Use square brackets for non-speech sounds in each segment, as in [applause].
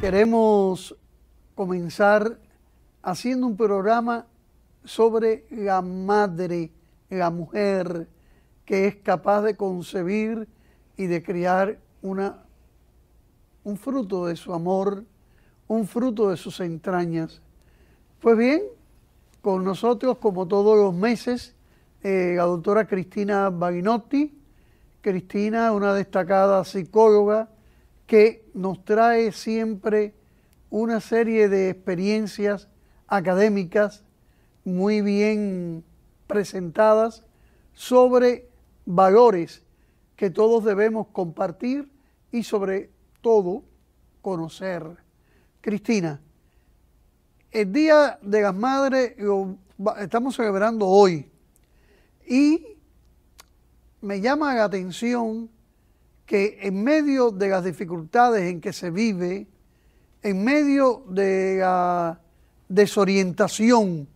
Queremos comenzar haciendo un programa sobre la madre, la mujer, que es capaz de concebir y de criar una, un fruto de su amor, un fruto de sus entrañas. Pues bien, con nosotros, como todos los meses, eh, la doctora Cristina Baginotti. Cristina, una destacada psicóloga que nos trae siempre una serie de experiencias académicas muy bien presentadas sobre valores que todos debemos compartir y sobre todo conocer. Cristina, el Día de las Madres estamos celebrando hoy y me llama la atención que en medio de las dificultades en que se vive, en medio de la desorientación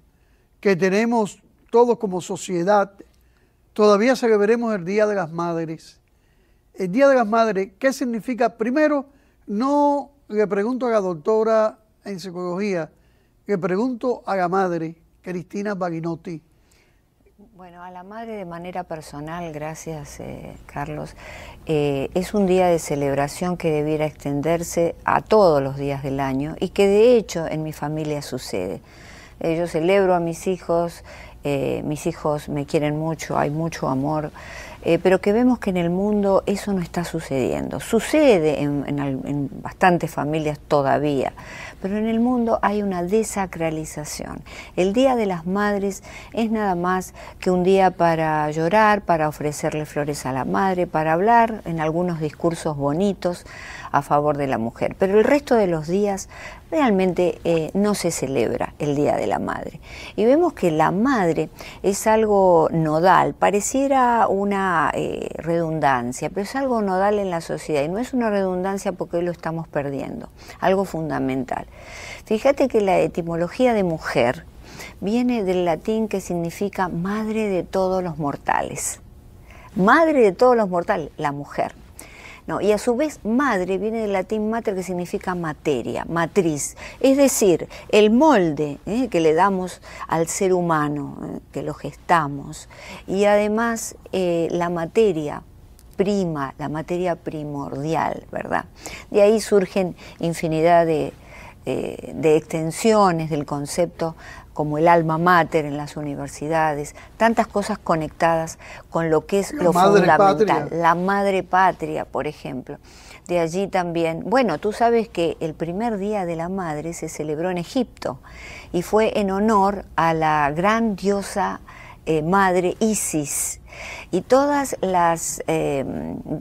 que tenemos todos como sociedad, todavía celebremos el Día de las Madres. El Día de las Madres, ¿qué significa? Primero, no le pregunto a la doctora en psicología, le pregunto a la madre, Cristina Baginotti. Bueno, a la madre de manera personal, gracias eh, Carlos, eh, es un día de celebración que debiera extenderse a todos los días del año y que de hecho en mi familia sucede. Eh, yo celebro a mis hijos, eh, mis hijos me quieren mucho, hay mucho amor, eh, pero que vemos que en el mundo eso no está sucediendo. Sucede en, bastantes familias todavía, pero en el mundo hay una desacralización. El Día de las Madres es nada más que un día para llorar, para ofrecerle flores a la madre, para hablar en algunos discursos bonitos a favor de la mujer, pero el resto de los días realmente eh, no se celebra el Día de la Madre. Y vemos que la madre es algo nodal, pareciera una eh, redundancia, pero es algo nodal en la sociedad y no es una redundancia porque lo estamos perdiendo, algo fundamental. Fíjate que la etimología de mujer viene del latín que significa madre de todos los mortales. Madre de todos los mortales, la mujer. No, y a su vez madre viene del latín mater que significa materia, matriz. Es decir, el molde eh, que le damos al ser humano, eh, que lo gestamos. Y además eh, la materia prima, la materia primordial, ¿verdad? De ahí surgen infinidad de, de extensiones del concepto como el alma mater en las universidades, tantas cosas conectadas con lo que es lo fundamental, la madre patria, por ejemplo. De allí también, bueno, tú sabes que el primer Día de la Madre se celebró en Egipto y fue en honor a la gran diosa eh, madre Isis. Y todas las eh,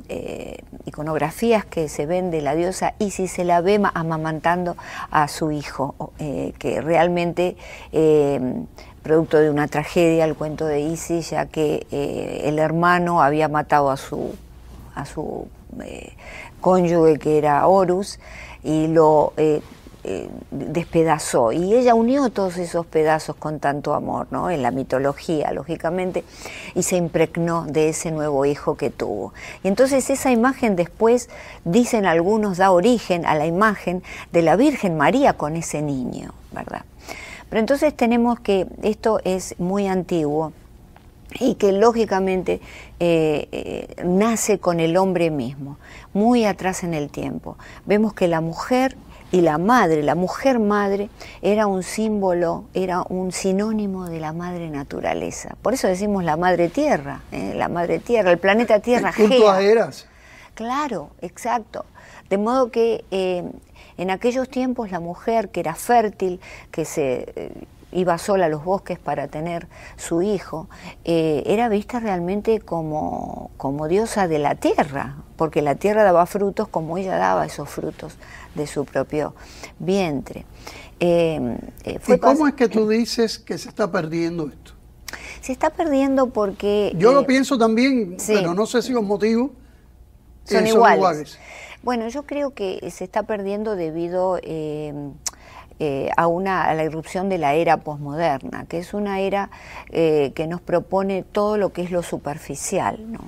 eh, iconografías que se ven de la diosa Isis se la ve amamantando a su hijo, que realmente producto de una tragedia, el cuento de Isis, ya que el hermano había matado a su, a su cónyuge que era Horus y lo eh, despedazó. Y ella unió todos esos pedazos con tanto amor, ¿no? En la mitología, lógicamente, y se impregnó de ese nuevo hijo que tuvo. Y entonces esa imagen después, dicen algunos, da origen a la imagen de la Virgen María con ese niño, ¿verdad? Pero entonces tenemos que, esto es muy antiguo, y que lógicamente eh, eh, nace con el hombre mismo, muy atrás en el tiempo. Vemos que la mujer y la madre, la mujer madre, era un símbolo, era un sinónimo de la madre naturaleza. Por eso decimos la madre tierra, ¿eh? la madre tierra, el planeta tierra. ¿Junto a eras? Claro, exacto. De modo que eh, en aquellos tiempos la mujer que era fértil, que se eh, iba sola a los bosques para tener su hijo, eh, era vista realmente como, como diosa de la tierra, porque la tierra daba frutos como ella daba esos frutos de su propio vientre. Eh, eh, ¿Y cómo es que tú dices que se está perdiendo esto? Se está perdiendo porque... Yo lo pienso también, pero no sé si los motivos son, son iguales. Bueno, yo creo que se está perdiendo debido eh, a, una, a la irrupción de la era posmoderna, que es una era eh, que nos propone todo lo que es lo superficial. ¿no?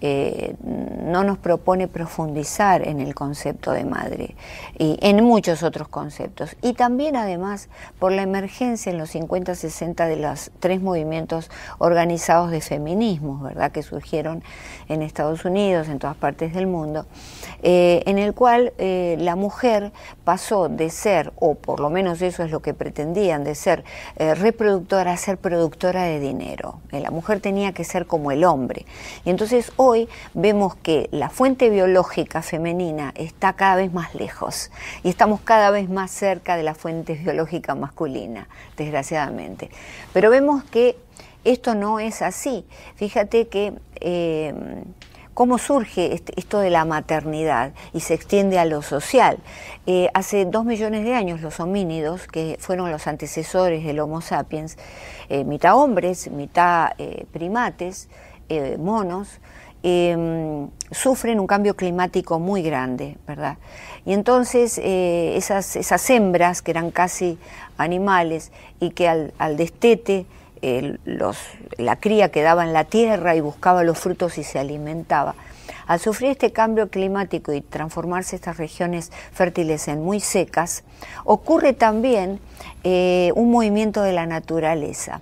Eh, no nos propone profundizar en el concepto de madre y en muchos otros conceptos. Y también además por la emergencia en los 50-60 de los tres movimientos organizados de feminismos ¿verdad? que surgieron en Estados Unidos, en todas partes del mundo, eh, en el cual eh, la mujer pasó de ser, o por lo menos eso es lo que pretendían, de ser reproductora a ser productora de dinero. la mujer tenía que ser como el hombre. Y entonces hoy vemos que la fuente biológica femenina está cada vez más lejos y estamos cada vez más cerca de la fuente biológica masculina, desgraciadamente. Pero vemos que esto no es así. Fíjate que... Em, cómo surge este, esto de la maternidad y se extiende a lo social. Eh, hace dos millones de años los homínidos, que fueron los antecesores del Homo sapiens, eh, mitad hombres, mitad eh, primates, monos, Em, sufren un cambio climático muy grande, ¿verdad? Y entonces eh, esas, esas, hembras que eran casi animales y que al, destete la cría quedaba en la tierra y buscaba los frutos y se alimentaba, al sufrir este cambio climático y transformarse estas regiones fértiles en muy secas, ocurre también eh, un movimiento de la naturaleza.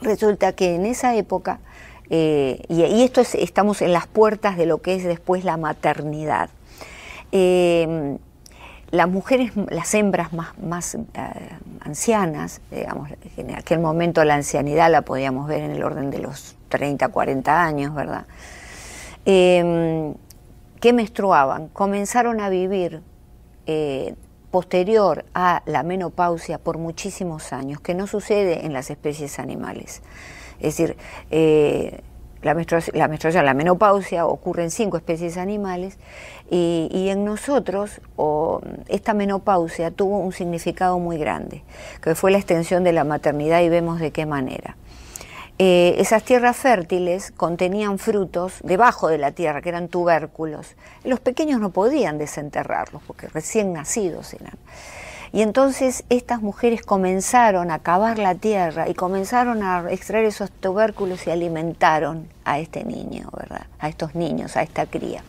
Resulta que en esa época eh, y, y, esto estamos en las puertas de lo que es después la maternidad. Eh, las mujeres, las hembras más, eh, ancianas, digamos, en aquel momento la ancianidad la podíamos ver en el orden de los 30, 40 años, ¿verdad? Em, que menstruaban, comenzaron a vivir posterior a la menopausia por muchísimos años, que no sucede en las especies animales. Es decir, eh, la, menstruación, la, menopausia ocurre en cinco especies animales y, en nosotros esta menopausia tuvo un significado muy grande, que fue la extensión de la maternidad y vemos de qué manera. Eh, esas tierras fértiles contenían frutos debajo de la tierra, que eran tubérculos. Los pequeños no podían desenterrarlos, porque recién nacidos eran. Y entonces estas mujeres comenzaron a cavar la tierra y comenzaron a extraer esos tubérculos y alimentaron a este niño, ¿verdad? A estos niños, a esta cría.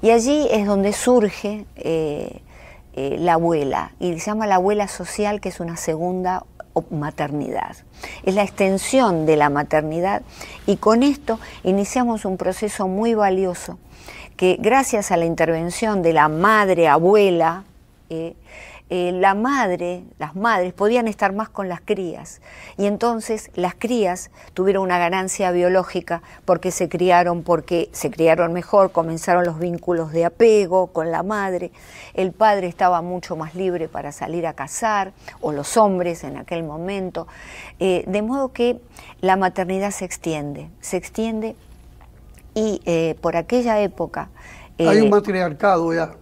Y allí es donde surge eh, eh, la abuela, y se llama la abuela social, que es una segunda maternidad. Es la extensión de la maternidad y con esto iniciamos un proceso muy valioso que gracias a la intervención de la madre, abuela, eh, eh, la madre, las madres, podían estar más con las crías. Y entonces las crías tuvieron una ganancia biológica porque se criaron, porque se criaron mejor, comenzaron los vínculos de apego con la madre, el padre estaba mucho más libre para salir a cazar, o los hombres en aquel momento. Eh, de modo que la maternidad se extiende, se extiende y eh, por aquella época... Hay un matriarcado ya.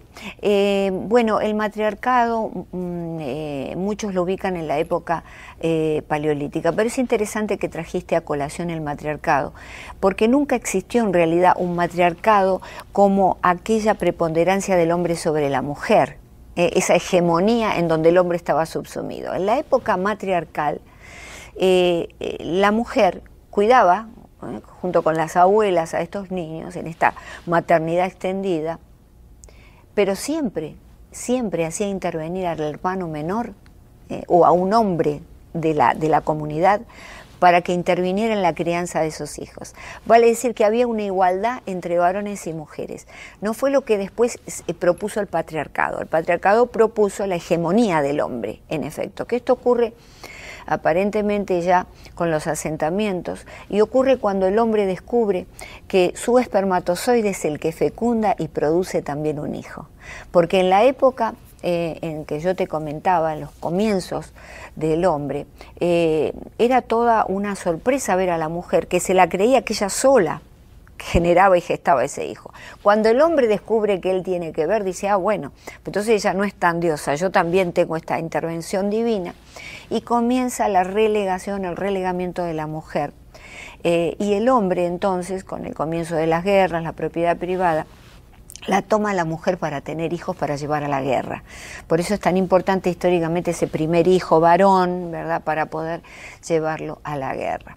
Eh, bueno, el matriarcado mm, eh, muchos lo ubican en la época eh, paleolítica, pero es interesante que trajiste a colación el matriarcado, porque nunca existió en realidad un matriarcado como aquella preponderancia del hombre sobre la mujer, esa hegemonía en donde el hombre estaba subsumido. En la época matriarcal, la mujer cuidaba, junto con las abuelas, a estos niños en esta maternidad extendida, pero siempre, siempre hacía intervenir al hermano menor eh, o a un hombre de la, de la comunidad para que interviniera en la crianza de sus hijos. Vale decir que había una igualdad entre varones y mujeres. No fue lo que después eh, propuso el patriarcado. El patriarcado propuso la hegemonía del hombre, en efecto, que esto ocurre aparentemente ya con los asentamientos, y ocurre cuando el hombre descubre que su espermatozoide es el que fecunda y produce también un hijo. Porque en la época eh, en que yo te comentaba, en los comienzos del hombre, eh, era toda una sorpresa ver a la mujer que se la creía que ella sola generaba y gestaba ese hijo. Cuando el hombre descubre que él tiene que ver, dice, ah, bueno, entonces ella no es tan diosa, yo también tengo esta intervención divina, y comienza la relegación, el relegamiento de la mujer. Eh, y el hombre entonces, con el comienzo de las guerras, la propiedad privada, la toma la mujer para tener hijos para llevar a la guerra. Por eso es tan importante históricamente ese primer hijo varón, ¿verdad?, para poder llevarlo a la guerra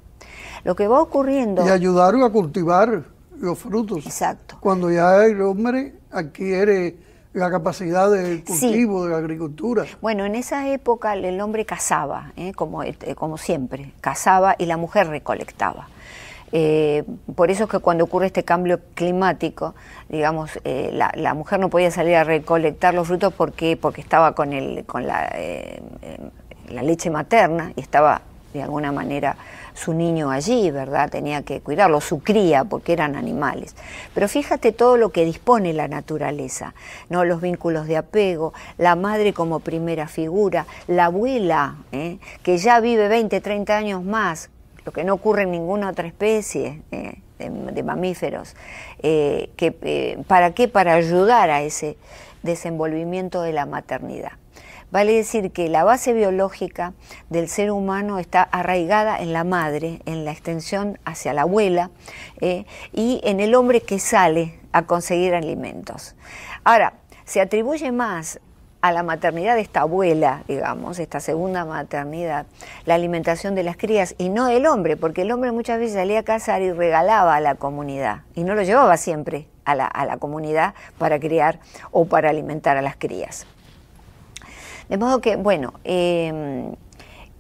lo que va ocurriendo... Y ayudarlo a cultivar los frutos. Exacto. Cuando ya el hombre adquiere la capacidad de cultivo, de la agricultura. Bueno, en esa época el hombre cazaba, ¿eh? como, eh, como siempre, cazaba y la mujer recolectaba. Eh, por eso es que cuando ocurre este cambio climático, digamos, la, la, mujer no podía salir a recolectar los frutos porque, porque estaba con, el, con la, la leche materna y estaba de alguna manera su niño allí, ¿verdad? Tenía que cuidarlo, su cría, porque eran animales. Pero fíjate todo lo que dispone la naturaleza, ¿no? Los vínculos de apego, la madre como primera figura, la abuela, ¿eh? que ya vive 20, 30 años más, lo que no ocurre en ninguna otra especie. ¿eh? De, mamíferos, eh, que, ¿para qué? Para ayudar a ese desenvolvimiento de la maternidad. Vale decir que la base biológica del ser humano está arraigada en la madre, en la extensión hacia la abuela eh, y en el hombre que sale a conseguir alimentos. Ahora, se atribuye más a la maternidad de esta abuela, digamos, esta segunda maternidad, la alimentación de las crías y no el hombre, porque el hombre muchas veces salía a cazar y regalaba a la comunidad y no lo llevaba siempre a la comunidad para criar o para alimentar a las crías. De modo que, bueno, eh,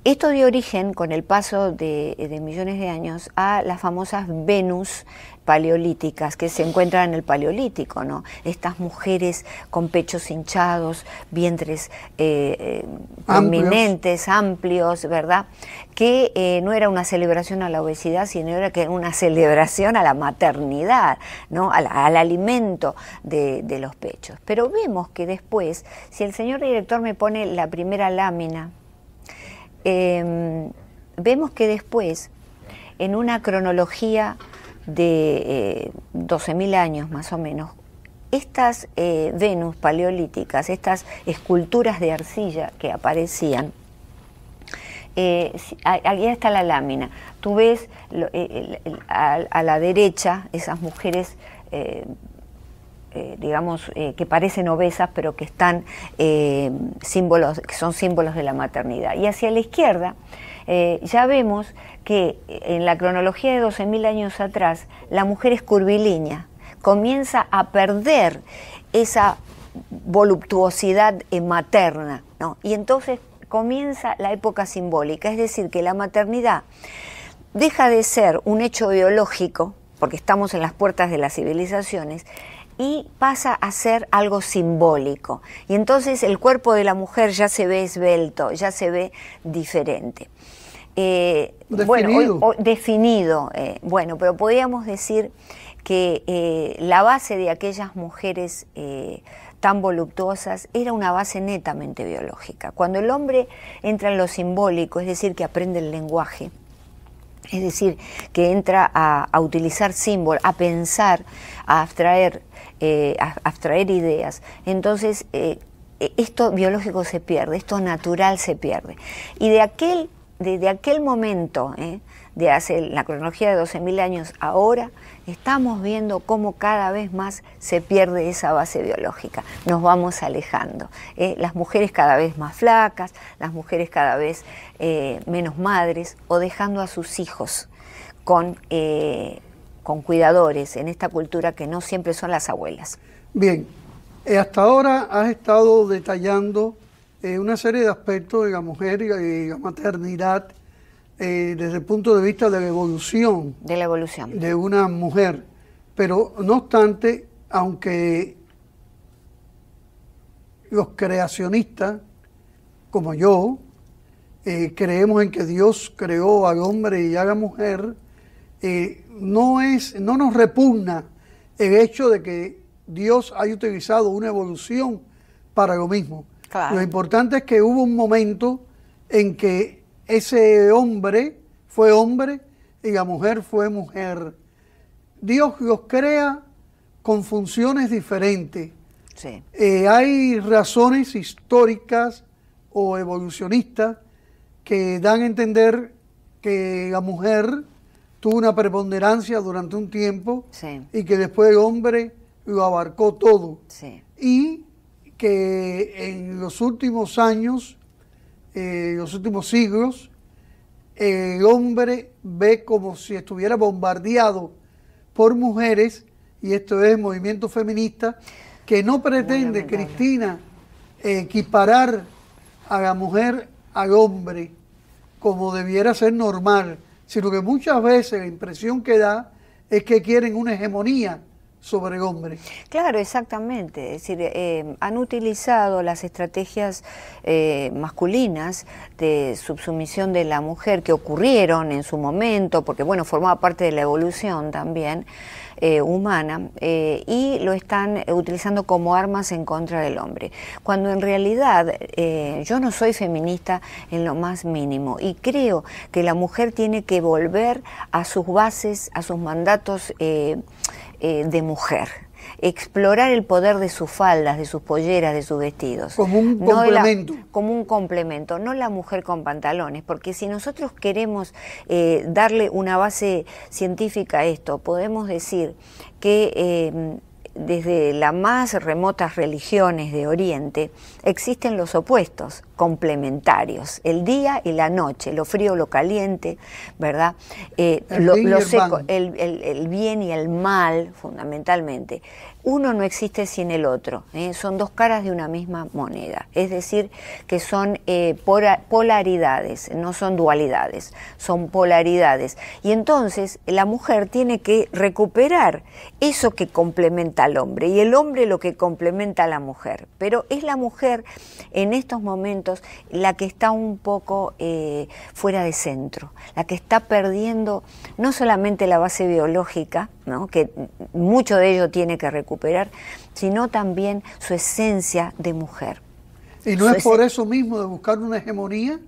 esto dio origen, con el paso de, millones de años, a las famosas Venus paleolíticas que se encuentran en el paleolítico, ¿no? Estas mujeres con pechos hinchados, vientres eh, eh, prominentes, amplios. ¿verdad? Que eh, no era una celebración a la obesidad, sino era que una celebración a la maternidad, ¿no? Al, alimento de, de los pechos. Pero vemos que después, si el señor director me pone la primera lámina, Em, vemos que después, en una cronología de 12.000 eh, años más o menos, estas eh, Venus paleolíticas, estas esculturas de arcilla que aparecían, eh, aquí está la lámina. Tú ves eh, a, la derecha esas mujeres eh, digamos, eh, que parecen obesas, pero que están eh, símbolos, que son símbolos de la maternidad. Y hacia la izquierda ya vemos que en la cronología de 12.000 años atrás, la mujer es curvilínea, comienza a perder esa voluptuosidad materna, ¿no? Y entonces comienza la época simbólica, es decir, que la maternidad deja de ser un hecho biológico, porque estamos en las puertas de las civilizaciones, y pasa a ser algo simbólico. Y entonces el cuerpo de la mujer ya se ve esbelto, ya se ve diferente. Eh, definido. Bueno, definido. Eh, bueno, pero podríamos decir que eh, la base de aquellas mujeres tan voluptuosas era una base netamente biológica. Cuando el hombre entra en lo simbólico, es decir, que aprende el lenguaje, es decir, que entra a, utilizar símbolos, a pensar, a abstraer, eh, ideas. Entonces, eh, e, esto biológico se pierde, esto natural se pierde. Y de aquel, aquel momento, eh, de hace la cronología de 12.000 años ahora, estamos viendo cómo cada vez más se pierde esa base biológica, nos vamos alejando. ¿eh? las mujeres cada vez más flacas, las mujeres cada vez eh, menos madres o dejando a sus hijos con, eh, con cuidadores en esta cultura que no siempre son las abuelas. Bien, hasta ahora has estado detallando una serie de aspectos de la mujer y la maternidad eh, desde el punto de vista de la evolución. De la evolución. De una mujer. Pero no obstante, aunque los creacionistas, como yo, eh, creemos en que Dios creó al hombre y a la mujer, eh, no, es, no nos repugna el hecho de que Dios haya utilizado una evolución para lo mismo. Lo importante es que hubo un momento en que ese hombre fue hombre y la mujer fue mujer. Dios los crea con funciones diferentes. Sí. Eh, hay razones históricas o evolucionistas que dan a entender que la mujer tuvo una preponderancia durante un tiempo y que después el hombre lo abarcó todo. Sí. Y que en los últimos años en eh, los últimos siglos, el hombre ve como si estuviera bombardeado por mujeres, y esto es movimiento feminista, que no pretende, Cristina, equiparar a la mujer al hombre como debiera ser normal, sino que muchas veces la impresión que da es que quieren una hegemonía sobre hombre Claro, exactamente. Es decir, em, han utilizado las estrategias eh, masculinas de subsumisión de la mujer que ocurrieron en su momento, porque bueno, formaba parte de la evolución también. Eh, humana eh, y lo están eh, utilizando como armas en contra del hombre. Cuando en realidad yo no soy feminista en lo más mínimo y creo que la mujer tiene que volver a sus bases, a sus mandatos de mujer explorar el poder de sus faldas, de sus polleras, de sus vestidos. Como un complemento. la, como un complemento, no la mujer con pantalones, porque si nosotros queremos eh, darle una base científica a esto, podemos decir que... Eh, desde las más remotas religiones de Oriente existen los opuestos, complementarios, el día y la noche, lo frío, lo caliente, ¿verdad? Eh, lo, seco, el, el bien y el mal, fundamentalmente uno no existe sin el otro, ¿eh? son dos caras de una misma moneda, es decir, que son eh, polaridades, no son dualidades, son polaridades. Y entonces la mujer tiene que recuperar eso que complementa al hombre y el hombre lo que complementa a la mujer, pero es la mujer en estos momentos la que está un poco eh, fuera de centro, la que está perdiendo no solamente la base biológica, que mucho de ello tiene que recuperar, sino también su esencia de mujer. ¿Y no es por eso mismo de buscar una hegemonía?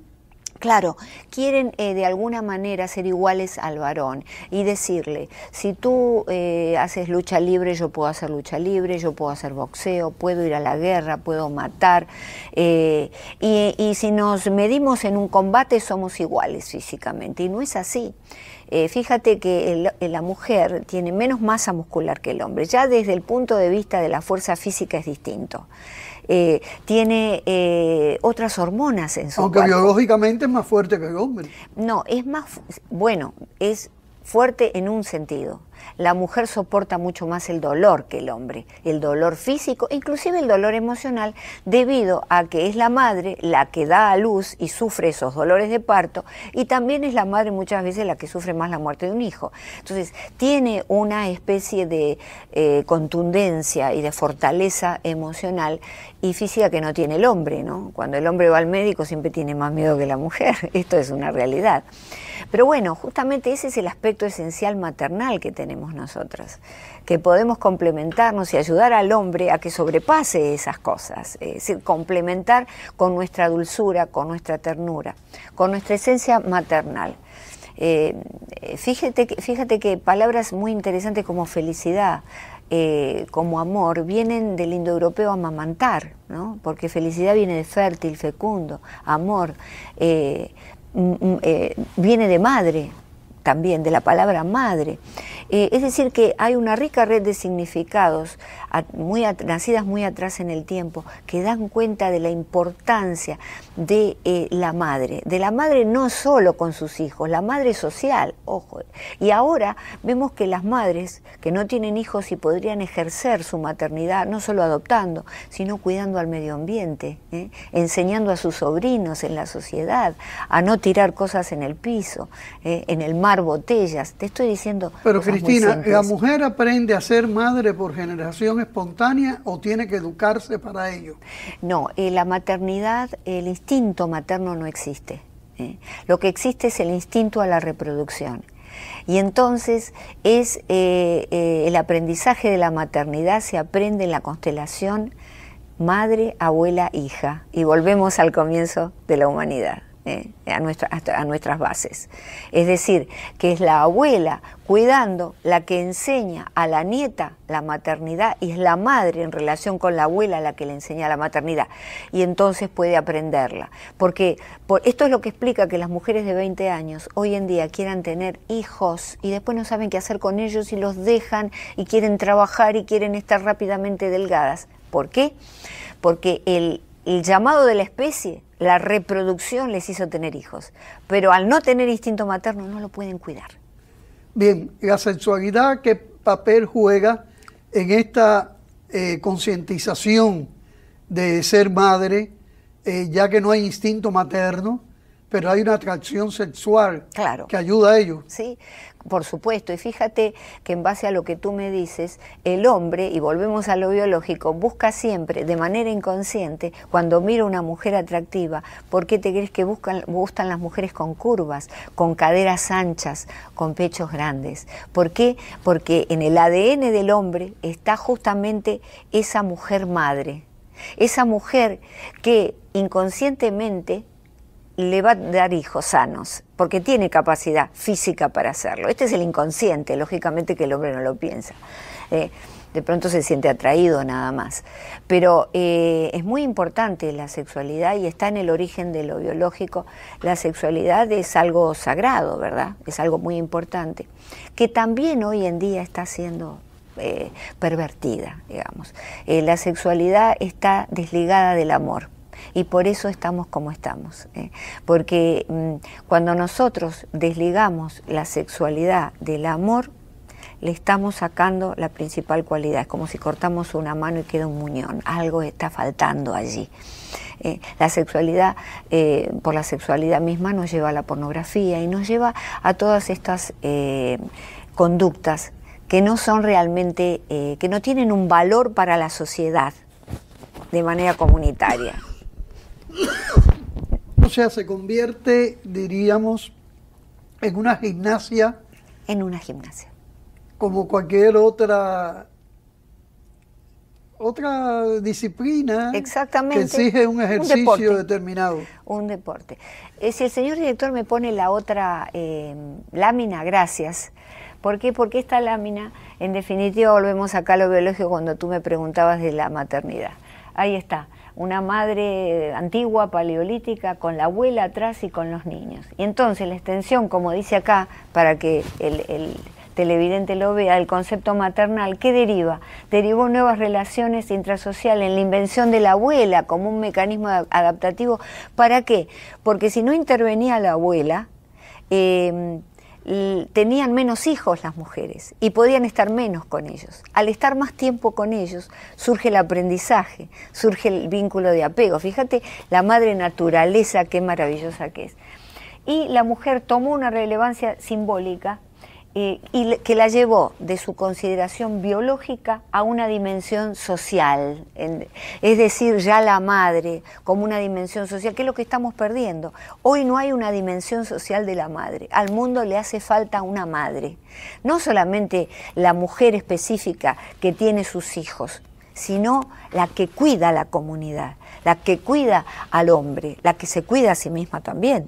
Claro, quieren eh, de alguna manera ser iguales al varón y decirle, si tú eh, haces lucha libre, yo puedo hacer lucha libre, yo puedo hacer boxeo, puedo ir a la guerra, puedo matar, eh, y si nos medimos en un combate somos iguales físicamente, y no es así. Eh, fíjate que eh, la mujer tiene menos masa muscular que el hombre, ya desde el punto de vista de la fuerza física es distinto. Eh, tiene otras hormonas en su Aunque biológicamente es más fuerte que el hombre. No, es más, bueno, es fuerte en un sentido. La mujer soporta mucho más el dolor que el hombre, el dolor físico, inclusive el dolor emocional, debido a que es la madre la que da a luz y sufre esos dolores de parto, y también es la madre muchas veces la que sufre más la muerte de un hijo. Entonces, tiene una especie de eh, contundencia y de fortaleza emocional y física que no tiene el hombre, ¿no? Cuando el hombre va al médico siempre tiene más miedo que la mujer, [laughs] esto es una realidad. Pero bueno, justamente ese es el aspecto esencial maternal que tenemos nosotras, que podemos complementarnos y ayudar al hombre a que sobrepase esas cosas, es decir, complementar con nuestra dulzura, con nuestra ternura, con nuestra esencia maternal. Eh, eh, fíjate, que, fíjate que palabras muy interesantes como felicidad, eh, como amor vienen del indoeuropeo amamantar, porque felicidad viene de fértil, fecundo, amor. Eh, viene de madre también, de la palabra madre. Eh, es decir, que hay una rica red de significados muy nacidas muy atrás en el tiempo que dan cuenta de la importancia de eh, la madre, de la madre no solo con sus hijos, la madre social, ojo. Y ahora vemos que las madres que no tienen hijos y podrían ejercer su maternidad, no solo adoptando, sino cuidando al medio ambiente, ¿eh? enseñando a sus sobrinos en la sociedad a no tirar cosas en el piso, ¿eh? en el mar botellas. Te estoy diciendo... Pero Cristina, ¿la mujer aprende a ser madre por generación espontánea o tiene que educarse para ello? No, la maternidad, el instinto materno no existe. ¿eh? Lo que existe es el instinto a la reproducción. Y entonces es eh, eh, el aprendizaje de la maternidad se aprende en la constelación madre, abuela, hija. Y volvemos al comienzo de la humanidad. Eh, a, nuestra, a nuestras bases. Es decir, que es la abuela cuidando la que enseña a la nieta la maternidad y es la madre en relación con la abuela la que le enseña la maternidad y entonces puede aprenderla. Porque esto es lo que explica que las mujeres de 20 años hoy en día quieran tener hijos y después no saben qué hacer con ellos y los dejan y quieren trabajar y quieren estar rápidamente delgadas. ¿Por qué? Porque el, el llamado de la especie, la reproducción les hizo tener hijos, pero al no tener instinto materno no lo pueden cuidar. Bien, la sexualidad, ¿qué papel juega en esta eh, concientización de ser madre, eh, ya que no hay instinto materno? pero hay una atracción sexual que ayuda a ello. Sí, por supuesto. Y fíjate que en base a lo que tú me dices, el hombre, y volvemos a lo biológico, busca siempre, de manera inconsciente, cuando mira una mujer atractiva, ¿por qué te crees que buscan, gustan las mujeres con curvas, con caderas anchas, con pechos grandes? ¿Por qué? Porque en el ADN del hombre está justamente esa mujer madre. Esa mujer que inconscientemente le va a dar hijos sanos, porque tiene capacidad física para hacerlo. Este es el inconsciente, lógicamente que el hombre no lo piensa. Eh, de pronto se siente atraído nada más. Pero eh, es muy importante la sexualidad y está en el origen de lo biológico. La sexualidad es algo sagrado, ¿verdad? Es algo muy importante, que también hoy en día está siendo eh, pervertida, digamos. la sexualidad está desligada del amor. Y por eso estamos como estamos. ¿eh? Porque mm, cuando nosotros desligamos la sexualidad del amor, le estamos sacando la principal cualidad. Es como si cortamos una mano y queda un muñón. Algo está faltando allí. ¿eh? la sexualidad, eh, por la sexualidad misma, nos lleva a la pornografía y nos lleva a todas estas conductas que no son realmente, que no tienen un valor para la sociedad de manera comunitaria. O sea, se convierte, diríamos, en una gimnasia. En una gimnasia. Como cualquier otra otra disciplina Exactamente. que exige un ejercicio determinado. Un deporte. Eh, si el señor director me pone la otra eh, lámina, gracias. ¿Por qué? Porque esta lámina, en definitiva, volvemos acá a lo biológico cuando tú me preguntabas de la maternidad. Ahí está una madre antigua, paleolítica, con la abuela atrás y con los niños. Y entonces la extensión, como dice acá, para que el, televidente lo vea, el concepto maternal, ¿qué deriva? Derivó nuevas relaciones intrasociales en la invención de la abuela como un mecanismo adaptativo. ¿Para qué? Porque si no intervenía la abuela, eh, tenían menos hijos las mujeres y podían estar menos con ellos. Al estar más tiempo con ellos, surge el aprendizaje, surge el vínculo de apego. Fíjate la madre naturaleza, qué maravillosa que es. Y la mujer tomó una relevancia simbólica y, que la llevó de su consideración biológica a una dimensión social, es decir, ya la madre como una dimensión social, que es lo que estamos perdiendo. Hoy no hay una dimensión social de la madre, al mundo le hace falta una madre, no solamente la mujer específica que tiene sus hijos, sino la que cuida a la comunidad, la que cuida al hombre, la que se cuida a sí misma también.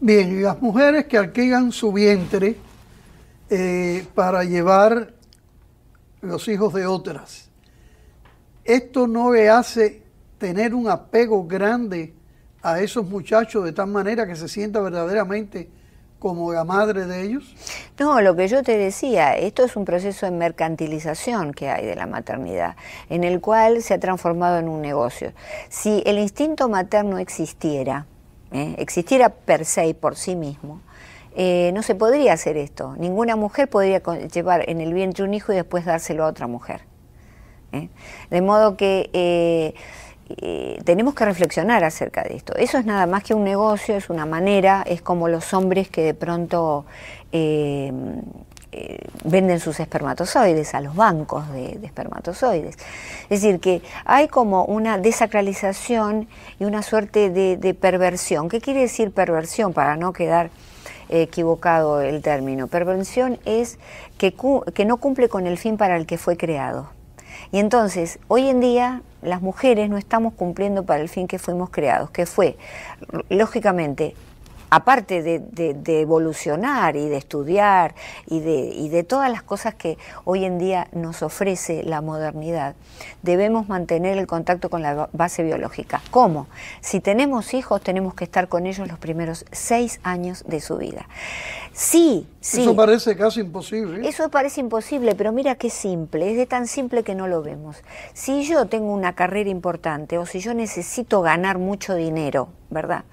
Bien, y las mujeres que alquilan su vientre, eh, para llevar los hijos de otras. Esto no le hace tener un apego grande a esos muchachos de tal manera que se sienta verdaderamente como la madre de ellos? No, lo que yo te decía, esto es un proceso de mercantilización que hay de la maternidad, en el cual se ha transformado en un negocio. Si el instinto materno existiera, ¿eh? existiera per se y por sí mismo, eh, no se podría hacer esto. Ninguna mujer podría llevar en el vientre un hijo y después dárselo a otra mujer. ¿eh? De modo que eh, tenemos que reflexionar acerca de esto. Eso es nada más que un negocio, es una manera, es como los hombres que de pronto venden sus espermatozoides a los bancos de, espermatozoides. Es decir, que hay como una desacralización y una suerte de, de perversión. ¿Qué quiere decir perversión para no quedar equivocado el término. Pervención es que, que no cumple con el fin para el que fue creado. Y entonces, hoy en día las mujeres no estamos cumpliendo para el fin que fuimos creados, que fue, lógicamente, aparte de, evolucionar y de estudiar y de, todas las cosas que hoy en día nos ofrece la modernidad, debemos mantener el contacto con la base biológica. ¿Cómo? Si tenemos hijos, tenemos que estar con ellos los primeros seis años de su vida. Sí, sí. Eso parece casi imposible. ¿eh? Eso parece imposible, pero mira qué simple, es de tan simple que no lo vemos. Si yo tengo una carrera importante o si yo necesito ganar mucho dinero, ¿verdad?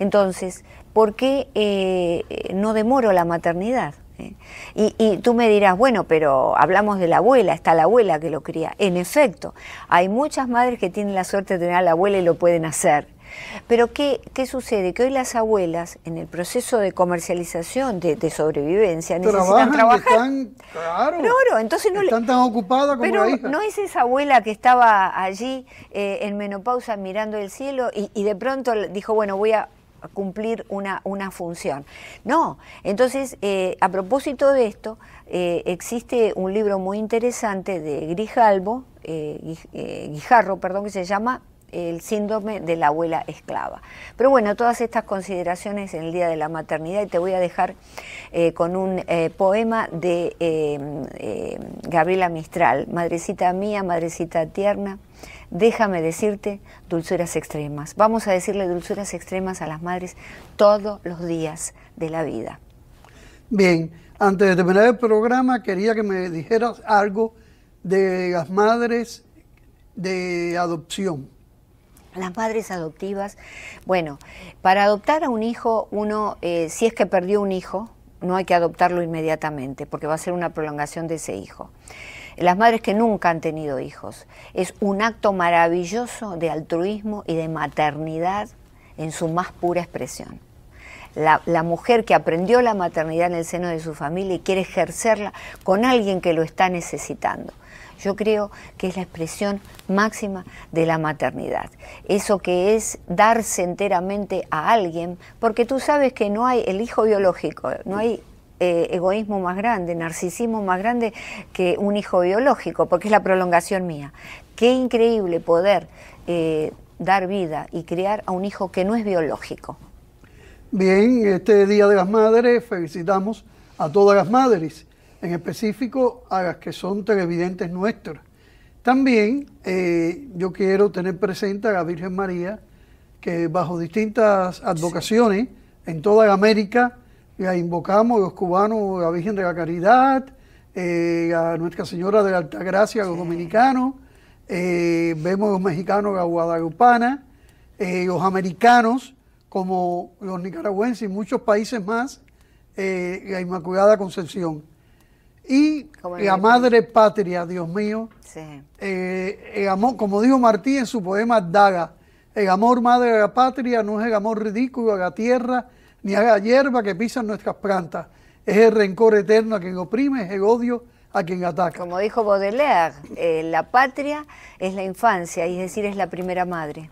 Entonces, ¿por qué eh, no demoro la maternidad? ¿Eh? Y, tú me dirás, bueno, pero hablamos de la abuela, está la abuela que lo cría. En efecto, hay muchas madres que tienen la suerte de tener a la abuela y lo pueden hacer. Pero ¿qué, sucede? Que hoy las abuelas, en el proceso de comercialización, de, sobrevivencia, necesitan Están, claro, entonces no están tan ocupadas como Pero la no es esa abuela que estaba allí eh, en menopausa mirando el cielo y, y de pronto dijo, bueno, voy a cumplir una, función. No, entonces, eh, a propósito de esto, eh, existe un libro muy interesante de Grijalbo, eh, Guijarro, perdón, que se llama el síndrome de la abuela esclava. Pero bueno, todas estas consideraciones en el Día de la Maternidad y te voy a dejar con un poema de Gabriela Mistral, Madrecita mía, Madrecita tierna déjame decirte dulzuras extremas. Vamos a decirle dulzuras extremas a las madres todos los días de la vida. Bien, antes de terminar el programa, quería que me dijeras algo de las madres de adopción. Las madres adoptivas, bueno, para adoptar a un hijo, uno, eh, si es que perdió un hijo, no hay que adoptarlo inmediatamente, porque va a ser una prolongación de ese hijo las madres que nunca han tenido hijos. Es un acto maravilloso de altruismo y de maternidad en su más pura expresión. La, mujer que aprendió la maternidad en el seno de su familia y quiere ejercerla con alguien que lo está necesitando. Yo creo que es la expresión máxima de la maternidad. Eso que es darse enteramente a alguien, porque tú sabes que no hay el hijo biológico, no hay eh, egoísmo más grande, narcisismo más grande que un hijo biológico, porque es la prolongación mía. Qué increíble poder eh, dar vida y criar a un hijo que no es biológico. Bien, este Día de las Madres felicitamos a todas las madres, en específico a las que son televidentes nuestras. También eh, yo quiero tener presente a la Virgen María, que bajo distintas advocaciones en toda América, invocamos a invocamos los cubanos, la Virgen de la Caridad, eh, a Nuestra Señora de la Altagracia, los dominicanos, eh, vemos los mexicanos, a guadalupana, eh, los americanos, como los nicaragüenses y muchos países más, la Inmaculada Concepción. Y a la Madre Patria, Dios mío, como dijo Martí en su poema Daga, el amor madre de la patria no es el amor ridículo a la tierra, ni haga hierba que pisan nuestras plantas. Es el rencor eterno a quien oprime, es el odio a quien ataca. Como dijo Baudelaire, eh, la patria es la infancia, y es decir, es la primera madre.